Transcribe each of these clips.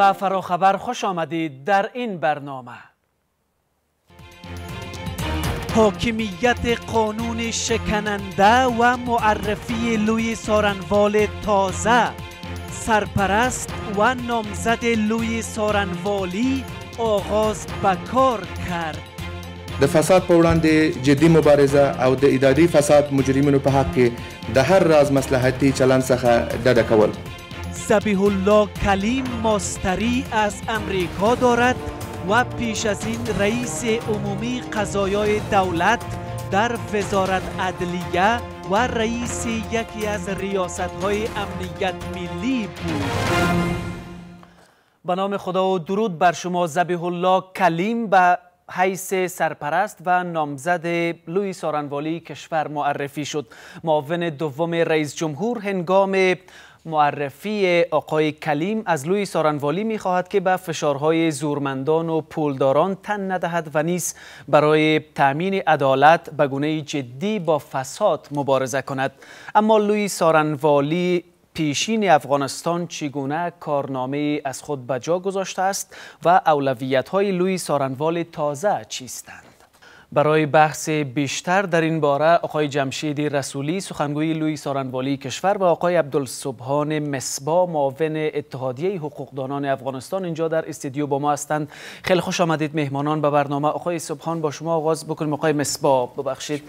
فرا خبر خوش آمدید در این برنامه حاکمیت قانون شکننده و معرفی لوی سارنوال تازه سرپرست و نامزد لوی سارنوالی آغاز بکار کرد د فساد په وړاندې مبارزه او د اداري فساد مجرمینو په حق کې د هر راز مصلحتي چلند څخه ډډه کول زبیه الله کلیم ماستری از امریکا دارد و پیش از این رئیس عمومی قضایای دولت در وزارت عدلیه و رئیس یکی از های امنیت ملی بود به نام خدا و درود بر شما زبیح الله کلیم به حیث سرپرست و نامزد لوی سارنوالی کشور معرفی شد معاون دوم رئیس جمهور هنگام معرفی آقای کلیم از لوی سارنوالی می خواهد که به فشارهای زورمندان و پولداران تن ندهد و نیز برای تأمین عدالت به گونه جدی با فساد مبارزه کند اما لوی سارنوالی پیشین افغانستان چگونه کارنامه از خود بجا گذاشته است و اولویت های لوی سارنوال تازه چیستند برای بحث بیشتر در این باره آقای جمشیدی رسولی سخنگوی لوی سارنوالی کشور و آقای عبدالصبحان مسبا، معاون اتحادیه حقوقدانان افغانستان اینجا در استودیو با ما هستند خیلی خوش آمدید مهمانان به برنامه آقای سبحان با شما آغاز بکنیم آقای مصبا ببخشید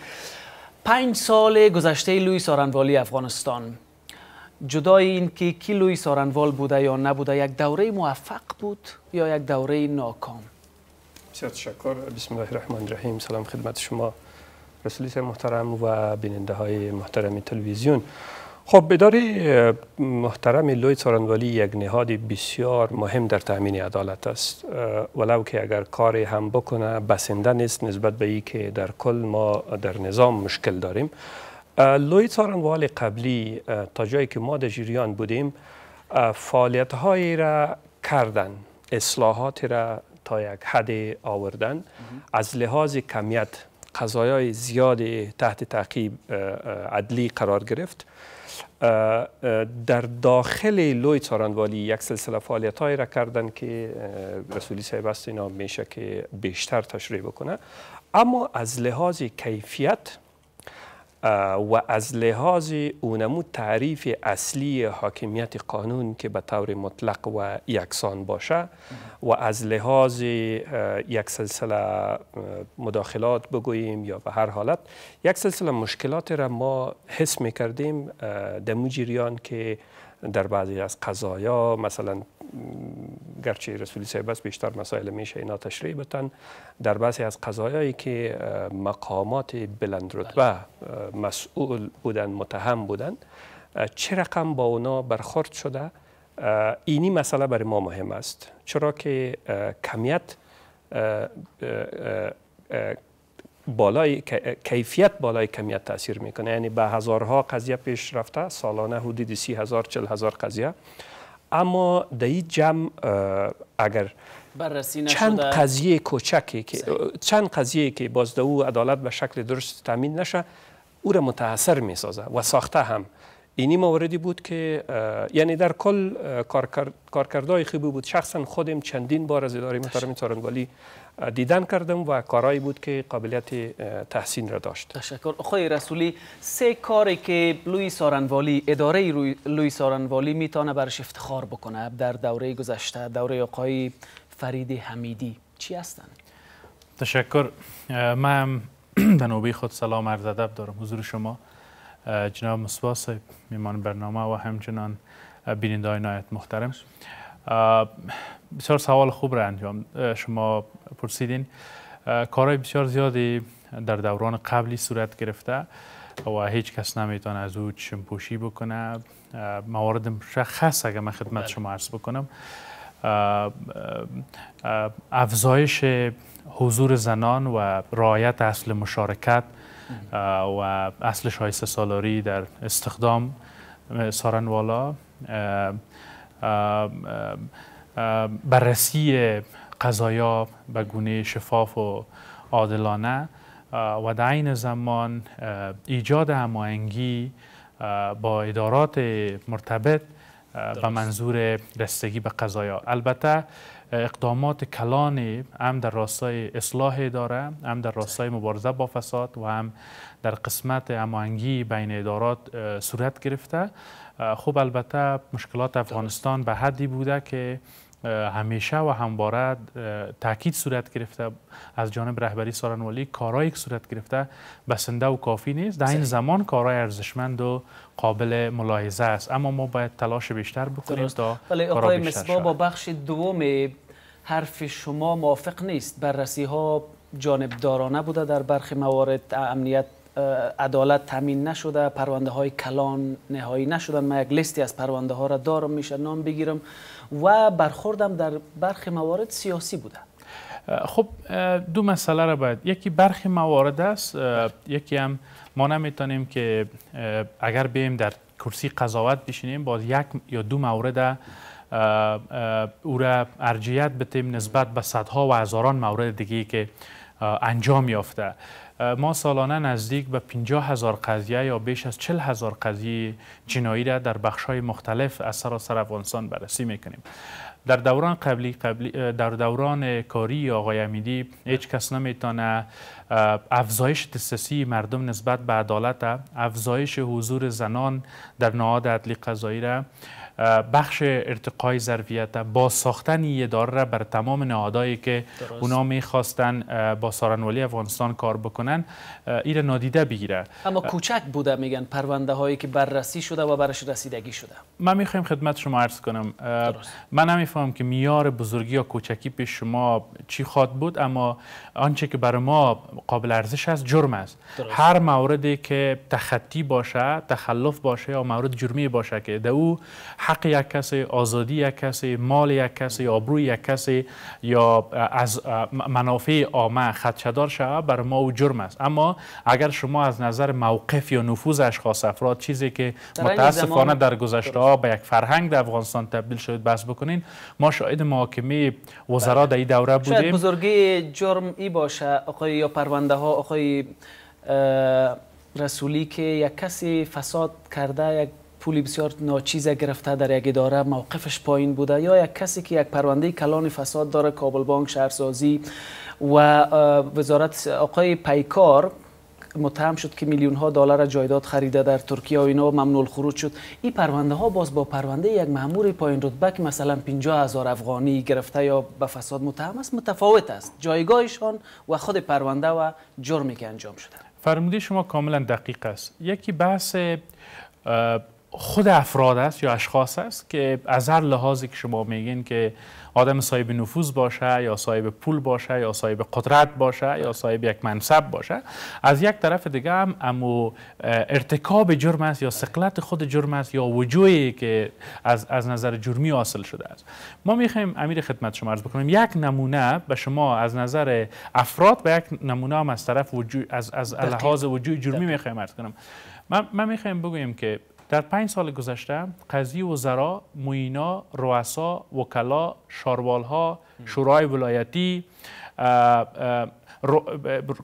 پنج سال گذشته لوی سارنوالی افغانستان جدای این که کی لوی سارنوال بوده یا نبوده یک دوره موفق بود یا یک دوره ناکام بسیار تشکر بسم الله الرحمن الرحیم سلام خدمت شما رسولیت محترم و بیننده های محترم تلویزیون خب بداری محترم لوی سارنوالی یک نهاد بسیار مهم در تامین عدالت است ولو که اگر کاری هم بکنه بسنده نیست نسبت به ای که در کل ما در نظام مشکل داریم لوی سارنوال قبلی تا جایی که ما در جریان بودیم فعالیت هایی را کردن اصلاحات را تا یک حد آوردن از لحاظ کمیت قضایای زیاد تحت تعقیب عدلی قرار گرفت در داخل لوی تارنوالی یک سلسله فعالیت را کردن که رسولی صاحب است اینا میشه که بیشتر تشریح بکنه اما از لحاظ کیفیت و از لحاظ اونمو تعریف اصلی حاکمیت قانون که به طور مطلق و یکسان باشه و از لحاظ یک سلسله مداخلات بگوییم یا به هر حالت یک سلسله مشکلات را ما حس می کردیم در جریان که در بعضی از قضایا مثلا گرچه رسولی صاحب بیشتر مسائل میشه اینا تشریح بتن در بعضی از قضایایی که مقامات بلند رتبه بله. مسئول بودن متهم بودن چه رقم با اونا برخورد شده اینی مسئله برای ما مهم است چرا که کمیت بالای کیفیت بالای کمیت تاثیر میکنه یعنی به هزارها قضیه پیش رفته سالانه حدود سی هزار چل هزار قضیه اما در این جمع اگر چند قضیه کوچکی که چند قضیه که باز او عدالت به شکل درست تامین نشه او را متاثر می سازه و ساخته هم اینی مواردی بود که یعنی در کل کارکردهای خوبی بود شخصا خودم چندین بار از اداره محترم تارنگالی دیدن کردم و کارایی بود که قابلیت تحسین را داشت تشکر آقای رسولی سه کاری که لوی سارنوالی اداره لوی سارنوالی میتونه برش افتخار بکنه در دوره گذشته دوره آقای فرید حمیدی چی هستند تشکر من به نوبه خود سلام عرض ادب دارم حضور شما جناب مصباح صاحب میمان برنامه و همچنان بینندگان های نایت محترم بسیار سوال خوب را انجام شما پرسیدین کارهای بسیار زیادی در دوران قبلی صورت گرفته و هیچ کس نمیتونه از او پوشی بکنه موارد مشخص اگر من خدمت بله. شما عرض بکنم افزایش حضور زنان و رعایت اصل مشارکت و اصل شایسته سالاری در استخدام سارنوالا بررسی قضایا به گونه شفاف و عادلانه و در عین زمان ایجاد هماهنگی با ادارات مرتبط به منظور رسیدگی به قضایا البته اقدامات کلانی هم در راستای اصلاح داره هم در راستای مبارزه با فساد و هم در قسمت هماهنگی بین ادارات صورت گرفته خب البته مشکلات افغانستان به حدی بوده که همیشه و همواره تاکید صورت گرفته از جانب رهبری سارنوالی کارایی که صورت گرفته بسنده و کافی نیست در این زمان کارای ارزشمند و قابل ملاحظه است اما ما باید تلاش بیشتر بکنیم تا آقای با بخش دوم حرف شما موافق نیست بررسی ها جانبدارانه بوده در برخی موارد امنیت عدالت تامین نشده پرونده های کلان نهایی نشدن من یک لیستی از پرونده ها را دارم میشه نام بگیرم و برخوردم در برخی موارد سیاسی بوده خب دو مسئله را باید یکی برخی موارد است یکی هم ما نمیتونیم که اگر بیم در کرسی قضاوت بشینیم باز یک یا دو مورد او را ارجیت بتیم نسبت به صدها و هزاران مورد دیگه که انجام یافته ما سالانه نزدیک به 50 هزار قضیه یا بیش از 40 هزار قضیه جنایی را در بخش های مختلف از سراسر افغانستان بررسی میکنیم در دوران قبلی, در دوران کاری آقای امیدی هیچ کس نمیتونه افزایش دسترسی مردم نسبت به عدالت افزایش حضور زنان در نهاد عدلی قضایی را بخش ارتقای ظرفیت با ساختن یه داره را بر تمام نهادایی که اونا میخواستن با سارنولی افغانستان کار بکنن ایره نادیده بگیره اما کوچک بوده میگن پرونده هایی که بررسی شده و برش رسیدگی شده من میخوایم خدمت شما عرض کنم درست. من نمیفهم که میار بزرگی یا کوچکی به شما چی خواد بود اما آنچه که برای ما قابل ارزش است جرم است هر موردی که تخطی باشه تخلف باشه یا مورد جرمی باشه که ده او حق یک کسی آزادی یک کسی مال یک کسی آبروی یک کسی یا از منافع عامه خدشدار شود بر ما او جرم است اما اگر شما از نظر موقف یا نفوذ اشخاص افراد چیزی که متاسفانه در گذشته ها به یک فرهنگ در افغانستان تبدیل شد بس بکنین ما شاید محاکمه وزرا بله. در این دوره بودیم شاید بزرگی جرم ای باشه آقای یا پرونده ها آقای رسولی که یک کسی فساد کرده یک پولی بسیار ناچیزه گرفته در یک اداره موقفش پایین بوده یا یک کسی که یک پرونده کلان فساد داره کابل بانک شهرسازی و وزارت آقای پیکار متهم شد که میلیون ها دلار جایداد خریده در ترکیه و اینا ممنوع خروج شد این پرونده ها باز با پرونده یک مامور پایین رتبه که مثلا 50 هزار افغانی گرفته یا به فساد متهم است متفاوت است جایگاهشان و خود پرونده و جرمی که انجام شده فرمودی شما کاملا دقیق است یکی بحث خود افراد است یا اشخاص است که از هر لحاظی که شما میگین که آدم صاحب نفوذ باشه یا صاحب پول باشه یا صاحب قدرت باشه یا صاحب یک منصب باشه از یک طرف دیگه هم امو ارتکاب جرم است یا سقلت خود جرم است یا وجوهی که از, از نظر جرمی حاصل شده است ما میخوایم امیر خدمت شما عرض بکنیم یک نمونه به شما از نظر افراد به یک نمونه هم از طرف وجوه از, از لحاظ وجوه جرمی میخوایم عرض کنم من میخوایم بگویم که در پنج سال گذشته قضی و زرا، موینا، رؤسا، وکلا، شاروالها، شورای ولایتی،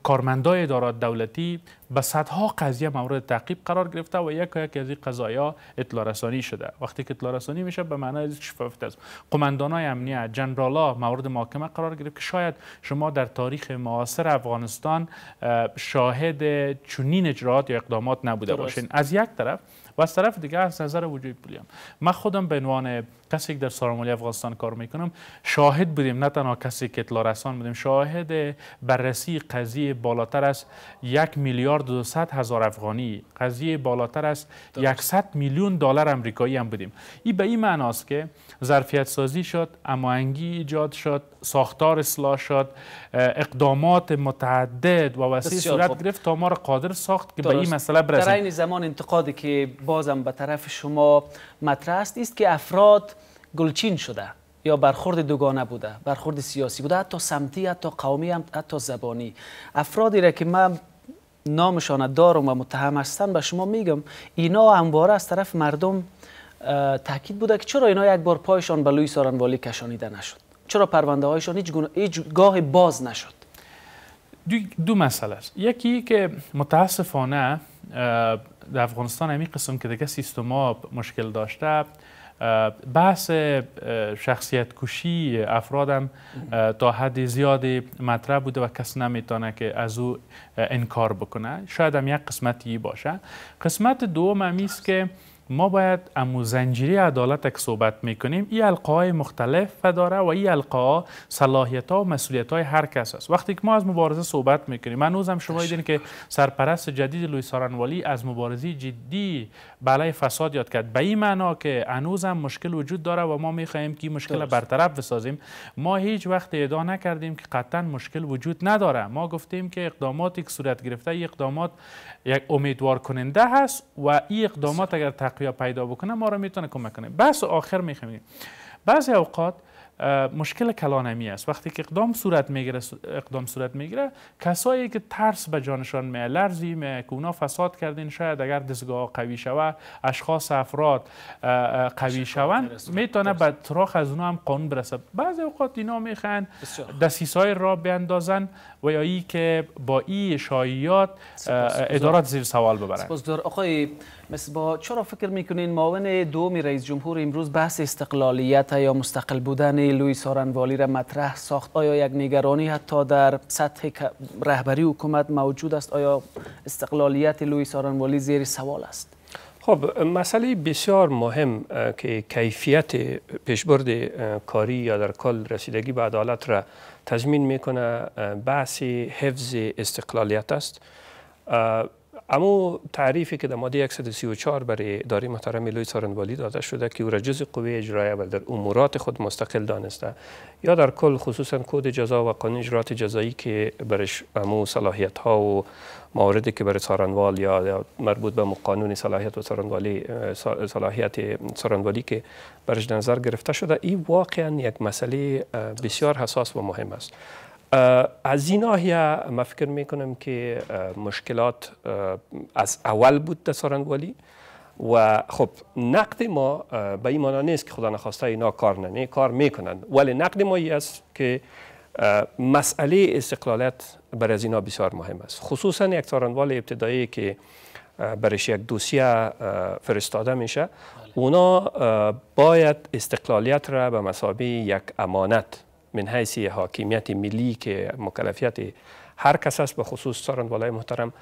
کارمندای ادارات دولتی به صدها قضیه مورد تعقیب قرار گرفته و یک یک از این قضایا اطلاع رسانی شده وقتی که اطلاع رسانی میشه به معنای شفافیت است قماندانای امنیت جنرالا مورد محاکمه قرار گرفت که شاید شما در تاریخ معاصر افغانستان شاهد چنین اجرات یا اقدامات نبوده باشین از یک طرف و از طرف دیگه از نظر وجود بودیم من خودم به عنوان کسی که در سرمالی افغانستان کار میکنم شاهد بودیم نه تنها کسی که اطلاع رسان بودیم شاهد بررسی قضیه بالاتر از یک میلیارد و هزار افغانی قضیه بالاتر از 100 میلیون دلار امریکایی هم بودیم این به این معناست که ظرفیت سازی شد انگی ایجاد شد ساختار اصلاح شد اقدامات متعدد و وسیع صورت گرفت تا ما را قادر ساخت که به این مسئله برسیم در این زمان انتقادی که بازم به طرف شما مطرح است است که افراد گلچین شده یا برخورد دوگانه بوده برخورد سیاسی بوده حتی سمتی حتی قومی حتی زبانی افرادی را که من نامشان دارم و متهم هستن به شما میگم اینا همواره از طرف مردم تاکید بوده که چرا اینا یک بار پایشان به لوی سارنوالی کشانیده نشد چرا پرونده هایشان هیچ, گاه باز نشد دو, دو مسئله است یکی که متاسفانه در افغانستان همین قسم که دیگه سیستما مشکل داشته بحث شخصیت کشی افرادم تا حد زیادی مطرح بوده و کس نمیتونه که از او انکار بکنه شاید هم یک قسمتی باشه قسمت دوم است که ما باید امو زنجیری عدالت که صحبت میکنیم این القه مختلف و داره و این القا صلاحیت ها و مسئولیت های هر کس است وقتی که ما از مبارزه صحبت میکنیم من هم شما دیدین که سرپرست جدید لوی سارانوالی از مبارزه جدی بلای فساد یاد کرد به این معنا که هنوز هم مشکل وجود داره و ما میخواهیم که مشکل برطرف بسازیم ما هیچ وقت ادعا نکردیم که قطعا مشکل وجود نداره ما گفتیم که اقداماتی که صورت گرفته ای اقدامات یک امیدوار کننده هست و این اقدامات اگر تقویه پیدا بکنه ما را میتونه کمک کنه بس آخر میخوایم بعضی اوقات مشکل کلانمی است وقتی که اقدام صورت میگیره اقدام صورت میگیره کسایی که ترس به جانشان می لرزی می اونا فساد کردین شاید اگر دستگاه قوی شود اشخاص افراد قوی شوند میتونه به طرخ از اونا هم قانون برسه بعضی اوقات اینا میخوان های را بیاندازن و یا ای که با ای شایعات ادارات زیر سوال ببرن با چرا فکر میکنین معاون دوم رئیس جمهور امروز بحث استقلالیت یا مستقل بودن لوی سارنوالی را مطرح ساخت آیا یک نگرانی حتی در سطح رهبری حکومت موجود است آیا استقلالیت لوی سارنوالی زیر سوال است خب مسئله بسیار مهم که کیفیت پیشبرد کاری یا در کل رسیدگی به عدالت را تضمین میکنه بحث حفظ استقلالیت است اما تعریفی که در ماده 134 برای اداره محترم لوی سارنوالی داده شده که او را جز قوه اجرایه و در امورات خود مستقل دانسته یا در کل خصوصا کود جزا و قانون اجرات جزایی که برش امو صلاحیت ها و مواردی که برای سارنوال یا مربوط به قانون صلاحیت و سارنوالی صلاحیت سارنوالی که برش نظر گرفته شده این واقعا یک مسئله بسیار حساس و مهم است از این ناحیه ما فکر میکنم که مشکلات از اول بود در سارنگوالی و خب نقد ما به این معنی نیست که خدا نخواسته اینا کار ننه کار میکنند ولی نقد ما است که مسئله استقلالت بر از اینا بسیار مهم است خصوصا یک سارنوال ابتدایی که برش یک دوسیه فرستاده میشه بله. اونا باید استقلالیت را به مسابقه یک امانت من حیث حاکمیت ملی که مکلفیت هر کس است به خصوص سارن والای محترم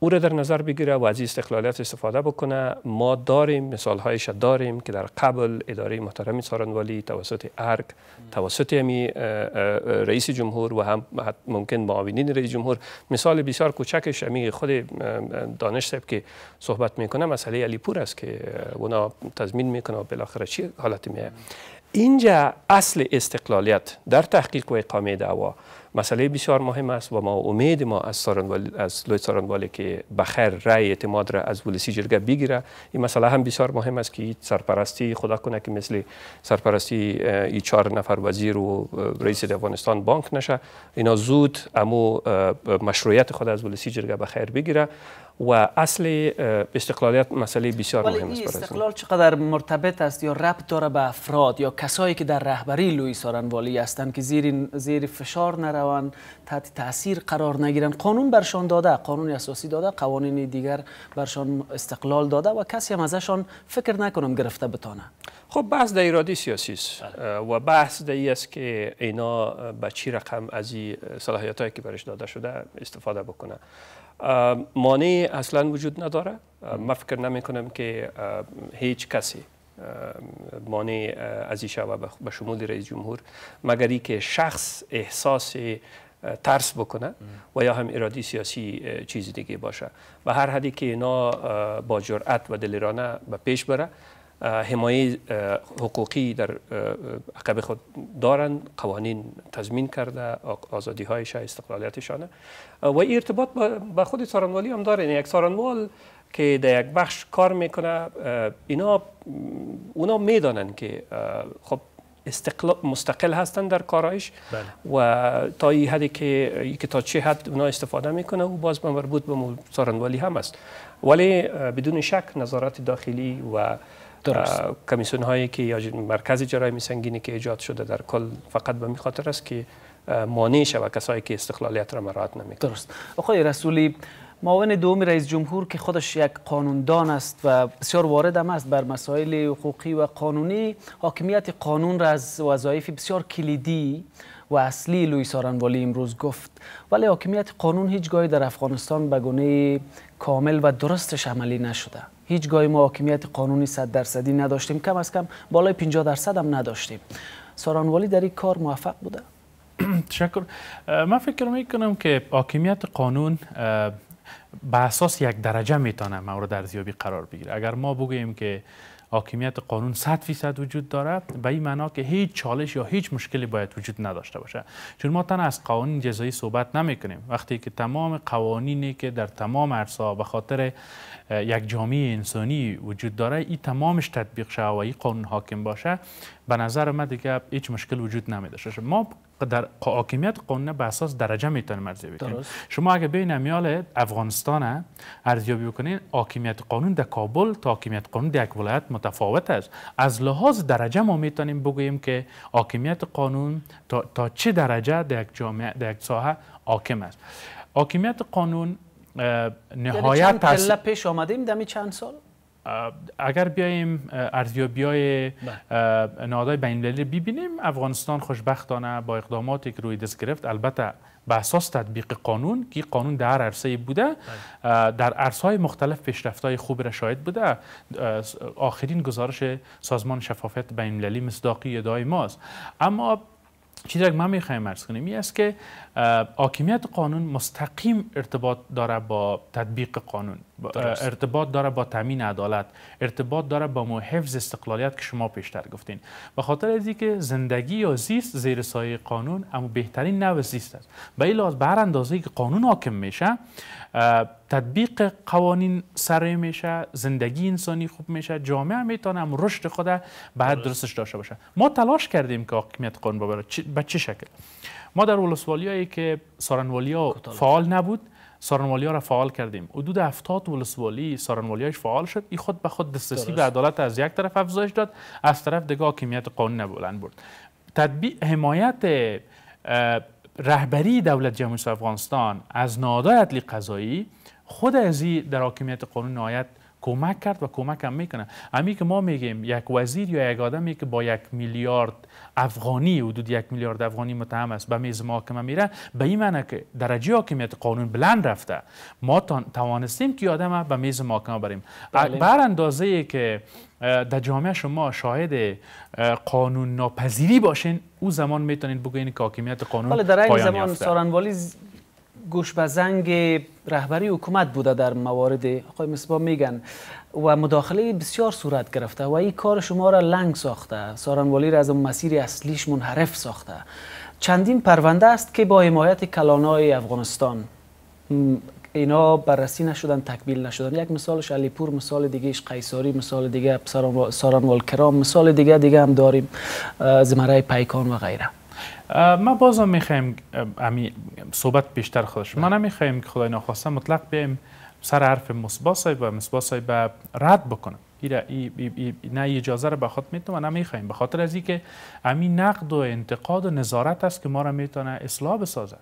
او را در نظر بگیره و از استقلالیت استفاده بکنه ما داریم مثال هایش داریم که در قبل اداره محترم والی توسط ارگ توسط همی رئیس جمهور و هم ممکن معاونین رئیس جمهور مثال بسیار کوچکش همی خود دانش سب که صحبت میکنه مسئله علی پور است که اونا تضمین میکنه و بالاخره چی حالت میه اینجا اصل استقلالیت در تحقیق و اقامه دعوا مسئله بسیار مهم است و ما امید ما از از لوی سارنوالی که بخیر رای اعتماد را از ولسی جرگه بگیره این مسئله هم بسیار مهم است که سرپرستی خدا کنه که مثل سرپرستی ای چهار نفر وزیر و رئیس افغانستان بانک نشه اینا زود امو مشروعیت خود از ولسی جرگه بخیر بگیره و اصل استقلالیت مسئله بسیار مهم است استقلال چقدر مرتبط است یا ربط داره به افراد یا کسایی که در رهبری لوی سارنوالی هستند که زیر زیر فشار نروند تحت تاثیر قرار نگیرند قانون برشان داده قانون اساسی داده قوانین دیگر برشان استقلال داده و کسی هم ازشان فکر نکنم گرفته بتانه خب بحث در ایرادی سیاسی است بله. و بحث در است که اینا به چی رقم از این صلاحیت که برش داده شده استفاده بکنه مانع اصلا وجود نداره من فکر نمی کنم که هیچ کسی مانع از این شبه به شمول رئیس جمهور مگر ای که شخص احساس ترس بکنه و یا هم ارادی سیاسی چیز دیگه باشه و هر حدی که اینا با جرأت و دلیرانه به پیش بره حمایه حقوقی در عقب خود دارند قوانین تضمین کرده آزادی هایش استقلالیتشانه و ارتباط با خود سارانوالی هم داره یعنی یک سارانوال که در یک بخش کار میکنه اینا اونا میدانند که خب مستقل هستن در کارایش بله. و تا این حدی که یک تا چه حد اونا استفاده میکنه او باز مربوط به سارانوالی هم است ولی بدون شک نظارت داخلی و کمیسیون هایی که یا مرکز جرایم سنگینی که ایجاد شده در کل فقط به خاطر است که مانع و کسایی که استقلالیت را مراعات نمیکنند درست آقای رسولی معاون دوم رئیس جمهور که خودش یک قانوندان است و بسیار وارد هم است بر مسائل حقوقی و قانونی حاکمیت قانون را از وظایف بسیار کلیدی و اصلی لوی سارنوالی امروز گفت ولی حاکمیت قانون هیچگاهی در افغانستان به گونه کامل و درستش عملی نشده گاهی ما حاکمیت قانونی صد درصدی نداشتیم کم از کم بالای 50 درصد هم نداشتیم سارانوالی در این کار موفق بوده تشکر من فکر می کنم که حاکمیت قانون به اساس یک درجه میتونه مورد ارزیابی قرار بگیره اگر ما بگوییم که حاکمیت قانون 100 فیصد وجود دارد به این معنا که هیچ چالش یا هیچ مشکلی باید وجود نداشته باشه چون ما تن از قوانین جزایی صحبت نمی کنیم وقتی که تمام قوانینی که در تمام عرصا به خاطر یک جامعه انسانی وجود داره این تمامش تطبیق شوه و این قانون حاکم باشه به نظر من دیگه هیچ مشکل وجود نمی داشته ما در حاکمیت قانون به اساس درجه میتونیم ارزیابی کنیم شما اگه بین امیال افغانستان ارزیابی بکنید حاکمیت قانون در کابل تا حاکمیت قانون در یک ولایت متفاوت است از لحاظ درجه ما میتونیم بگوییم که حاکمیت قانون تا, تا چه درجه در یک جامعه در یک ساحه حاکم است حاکمیت قانون یعنی نهایت چند پیش آمدیم دمی چند سال اگر بیاییم ارزیابی های بله. نهادهای المللی ببینیم افغانستان خوشبختانه با اقداماتی که روی دست گرفت البته به اساس تطبیق قانون که قانون در عرصه بوده بله. در عرصه مختلف پیشرفت های خوب را شاید بوده آخرین گزارش سازمان شفافیت المللی مصداقی ادای ماست اما چیزی که ما میخوایم ارز کنیم این است که حاکمیت قانون مستقیم ارتباط داره با تطبیق قانون ارتباط داره با تامین عدالت ارتباط داره با حفظ استقلالیت که شما پیشتر گفتین به خاطر از که زندگی یا زیست زیر سایه قانون اما بهترین نوع زیست است به این لحاظ به اندازه که قانون حاکم میشه تطبیق قوانین سره میشه زندگی انسانی خوب میشه جامعه میتونه هم رشد خود به درستش داشته باشه ما تلاش کردیم که حاکمیت قانون ببره به چه شکل ما در ولسوالی که سارنوالی ها فعال نبود ها را فعال کردیم حدود 70 ولسوالی هایش فعال شد این خود به خود دسترسی به عدالت از یک طرف افزایش داد از طرف دیگه حاکمیت قانون بلند برد تدبیع حمایت رهبری دولت جمهوری افغانستان از نادای قضایی خود از در حاکمیت قانون نهایت کمک کرد و هم میکنه همین که ما میگیم یک وزیر یا یک آدمی که با یک میلیارد افغانی حدود یک میلیارد افغانی متهم است به میز محاکمه میره به این معنی که درجه حاکمیت قانون بلند رفته ما توانستیم که آدم به میز محاکمه بریم بله. بر اندازه که در جامعه شما شاهد قانون ناپذیری باشین او زمان میتونید بگوین که حاکمیت قانون بله در این زمان سارنوالی گوش به زنگ رهبری حکومت بوده در موارد آقای مصباح میگن و مداخله بسیار صورت گرفته و این کار شما را لنگ ساخته سارنوالی را از مسیر اصلیش منحرف ساخته چندین پرونده است که با حمایت کلانای افغانستان اینا بررسی نشدن تکبیل نشدن یک مثالش علیپور مثال دیگهش قیصاری مثال دیگه سارانوال کرام مثال دیگه دیگه هم داریم زمره پیکان و غیره ما بازم میخوایم امی صحبت بیشتر خودش ما نمیخوایم که خدای ناخواسته مطلق بیم سر حرف مصباح صاحب و مصباح صاحب رد بکنم نه اجازه رو به خاطر میتونم و نمیخوایم به خاطر از اینکه همین نقد و انتقاد و نظارت است که ما را میتونه اصلاح بسازه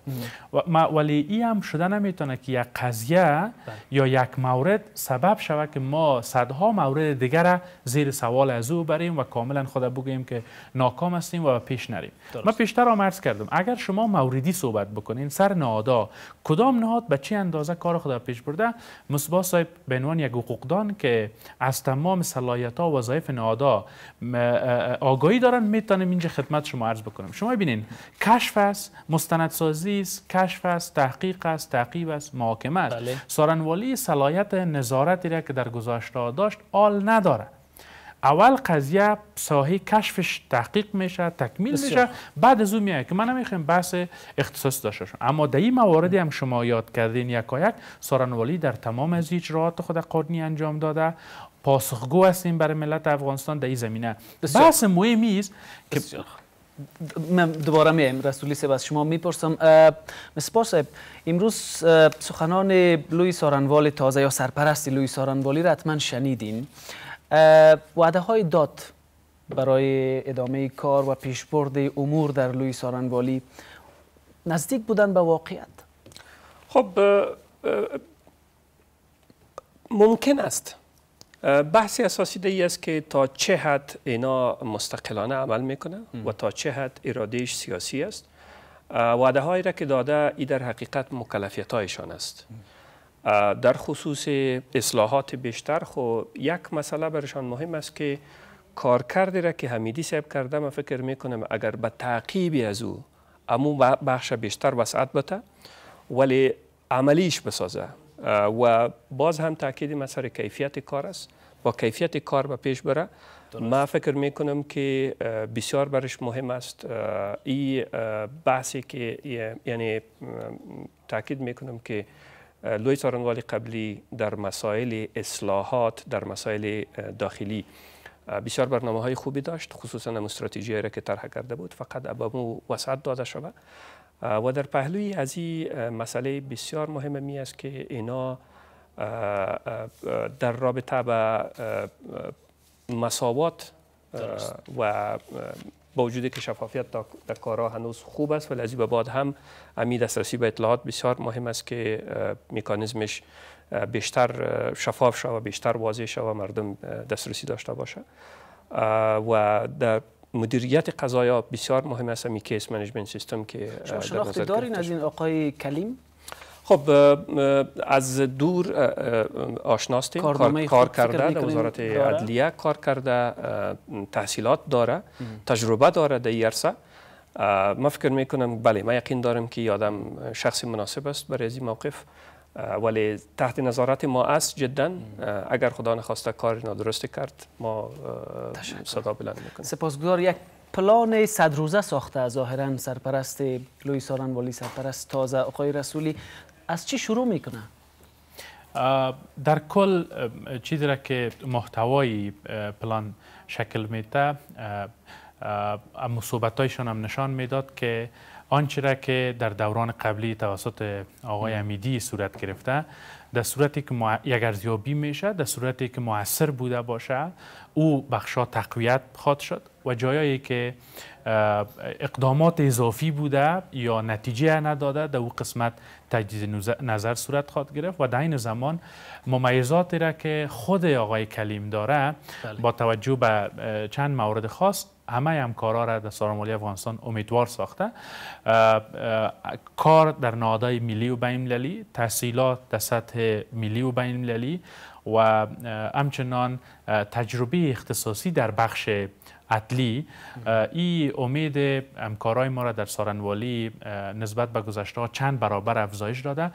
و ولی ای هم شده نمیتونه که یک قضیه بله. یا یک مورد سبب شود که ما صدها مورد دیگر را زیر سوال از او بریم و کاملا خود بگیم که ناکام هستیم و پیش نریم درست. من پیشتر هم عرض کردم اگر شما موردی صحبت بکنین سر نهادا کدام نهاد به چه اندازه کار خود پیش برده مصباح صاحب به یک حقوقدان که از تمام تمام صلاحیت ها و وظایف نهادا آگاهی دارن میتونم اینجا خدمت شما عرض بکنم شما ببینین کشف است مستندسازی است کشف است تحقیق است تعقیب است محاکمه است بله. سارنوالی صلاحیت نظارتی را که در گذشته داشت آل نداره اول قضیه ساحه کشفش تحقیق میشه تکمیل میشه بعد از اون میاد که من نمیخوام بحث اختصاص داشته شم اما در این مواردی هم شما یاد کردین یک سارنوالی در تمام از اجرات خود قانونی انجام داده پاسخگو هستیم برای ملت افغانستان در این زمینه بسیار. بحث مهمی است که من دوباره میایم رسولی صاحب از شما میپرسم مسپاس امروز سخنان لوی سارنوال تازه یا سرپرست لوی سارنوالی را حتما شنیدین وعده های داد برای ادامه کار و پیشبرد امور در لوی سارنوالی نزدیک بودن به واقعیت خب ممکن است بحث اساسی دی است که تا چه حد اینا مستقلانه عمل میکنه و تا چه حد ارادهش سیاسی است وعده هایی را که داده ای در حقیقت مکلفیت هایشان است در خصوص اصلاحات بیشتر خو یک مسئله برشان مهم است که کرده را که حمیدی صاحب کرده من فکر میکنم اگر به تعقیب از او امو بخش بیشتر وسعت بته ولی عملیش بسازه و باز هم تاکید مسار کیفیت کار است با کیفیت کار به پیش بره ما فکر می که بسیار برش مهم است این بحثی که یعنی تاکید می که لوی سارنگال قبلی در مسائل اصلاحات در مسائل داخلی بسیار برنامه های خوبی داشت خصوصا استراتژی را که طرح کرده بود فقط ابامو وسعت داده شده و در پهلوی از این مسئله بسیار مهم می است که اینا در رابطه به مساوات و با وجود که شفافیت در کارها هنوز خوب است ولی از این بعد هم امید دسترسی به اطلاعات بسیار مهم است که مکانیزمش بیشتر شفاف شود بیشتر واضح شود مردم دسترسی داشته باشه و در مدیریت قضایا بسیار مهم است همی کیس منیجمنت سیستم که شما شناختی دارین از این آقای کلیم خب از دور آشناستیم کار, کار کرده در وزارت عدلیه کار کرده تحصیلات داره تجربه داره در عرصه ما فکر میکنم بله ما یقین دارم که یادم شخص مناسب است برای این موقف ولی تحت نظارت ما است جدا اگر خدا نخواسته کار نادرست کرد ما صدا بلند میکنیم سپاسگزار یک پلان صد روزه ساخته ظاهرا سرپرست لوی سالن والی سرپرست تازه آقای رسولی از چی شروع میکنه در کل چیزی را که محتوای پلان شکل میده هایشان هم نشان میداد که آنچه را که در دوران قبلی توسط آقای امیدی صورت گرفته در صورتی که یک ارزیابی میشه در صورتی که موثر بوده باشه او بخشا تقویت خواد شد و جایایی که اقدامات اضافی بوده یا نتیجه نداده در او قسمت تجدید نظر صورت خواهد گرفت و در این زمان ممیزاتی را که خود آقای کلیم داره بله. با توجه به چند مورد خاص همه همکارا را در سارمالی افغانستان امیدوار ساخته کار در نادای ملی و ملی تحصیلات در سطح ملی و بین المللی و همچنان تجربه اختصاصی در بخش عدلی این امید همکارای ما را در سارنوالی نسبت به گذشته چند برابر افزایش داده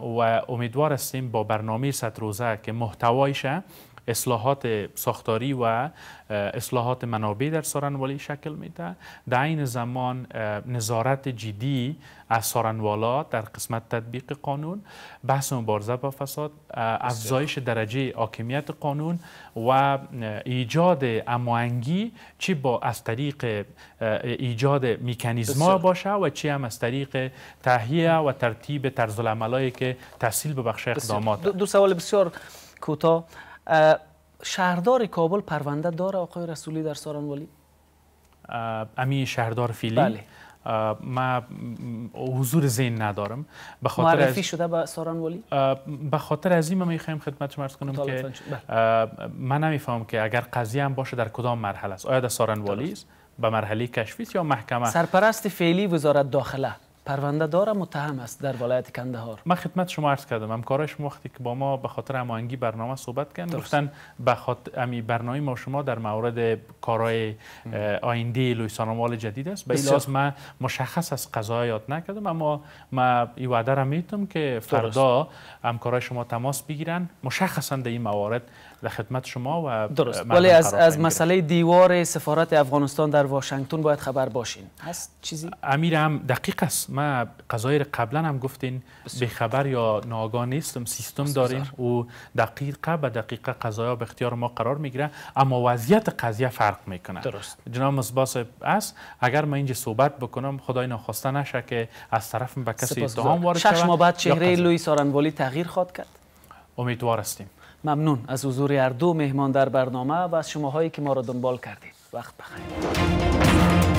و امیدوار هستیم با برنامه صد روزه که محتوایشه اصلاحات ساختاری و اصلاحات منابع در سارنوالی شکل میده در این زمان نظارت جدی از سارنوالا در قسمت تطبیق قانون بحث مبارزه با فساد افزایش درجه حاکمیت قانون و ایجاد اموانگی چی با از طریق ایجاد میکانیزما باشه و چی هم از طریق تهیه و ترتیب طرز که تحصیل به بخش اقدامات دو سوال بسیار کوتاه شهردار کابل پرونده داره آقای رسولی در ولی؟ امی شهردار فیلی؟ بله. ما حضور زین ندارم به خاطر معرفی شده به سارانوالی به خاطر از این من خدمت شما عرض کنم که بله. من نمیفهمم که اگر قضیه هم باشه در کدام مرحله است آیا در ولی است به مرحله کشفی یا محکمه سرپرست فعلی وزارت داخله پرونده داره متهم است در ولایت کندهار من خدمت شما عرض کردم همکارای شما وقتی که با ما به خاطر هماهنگی برنامه صحبت کردن گفتن به خاطر امی برنامه ما شما در مورد کارهای آینده لویسانوال جدید است به لحاظ من مشخص از قضا یاد نکردم اما من این وعده را میتم که فردا همکارای شما تماس بگیرن مشخصا در این موارد در خدمت شما و درست ولی از از مسئله دیوار سفارت افغانستان در واشنگتن باید خبر باشین هست چیزی امیر هم دقیق است ما را قبلا هم گفتین به خبر یا ناگاه نیستم سیستم داریم و دقیقه به دقیقه قضایا به اختیار ما قرار میگیره اما وضعیت قضیه فرق میکنه درست جناب مصباح است اگر ما اینجا صحبت بکنم خدای ناخواسته نشه که از طرف به کسی اتهام وارد شود شش ماه بعد چهره لوی تغییر خواهد کرد امیدوار هستیم ممنون از حضور هر دو مهمان در برنامه و از هایی که ما را دنبال کردید وقت بخیر